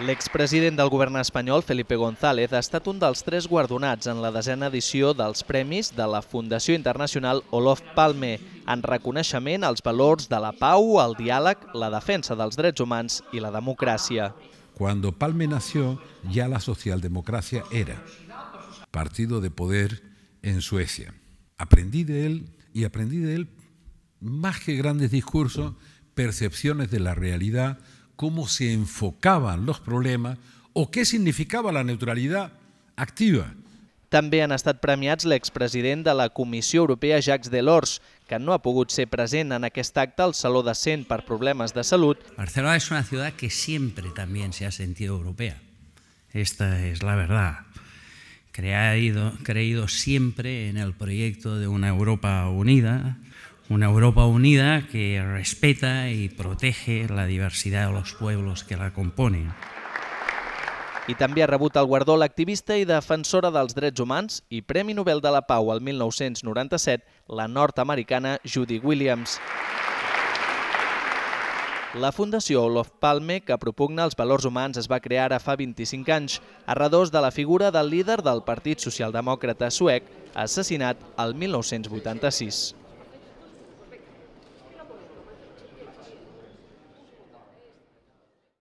L'expresident del govern espanyol, Felipe González, ha estat un dels tres guardonats en la desena edició dels premis de la Fundació Internacional Olof Palme, en reconeixement als valors de la pau, el diàleg, la defensa dels drets humans i la democràcia. Quan Palme nació, ja la socialdemocràcia era partido de poder en Suecia. Aprendí de él y aprendí de él más que grandes discursos, percepciones de la realidad, cómo se enfocaban los problemas o qué significava la neutralidad activa. També han estat premiats l'expresident de la Comissió Europea, Jacques Delors, que no ha pogut ser present en aquest acte al Saló de Cent per problemes de salut. Barcelona és una ciutat que sempre també se ha sentit europea. Esta es la verdad. Creído, creído siempre en el proyecto de una Europa unida, una Europa unida que respeta y protege la diversidad de los pueblos que la componen. I també ha rebut el guardó l'activista i defensora dels drets humans i Premi Nobel de la Pau al 1997, la nord-americana Judy Williams. La Fundació Olof Palme, que propugna els valors humans, es va crear ara fa 25 anys, a redós de la figura del líder del Partit Socialdemòcrata suec, assassinat al 1986.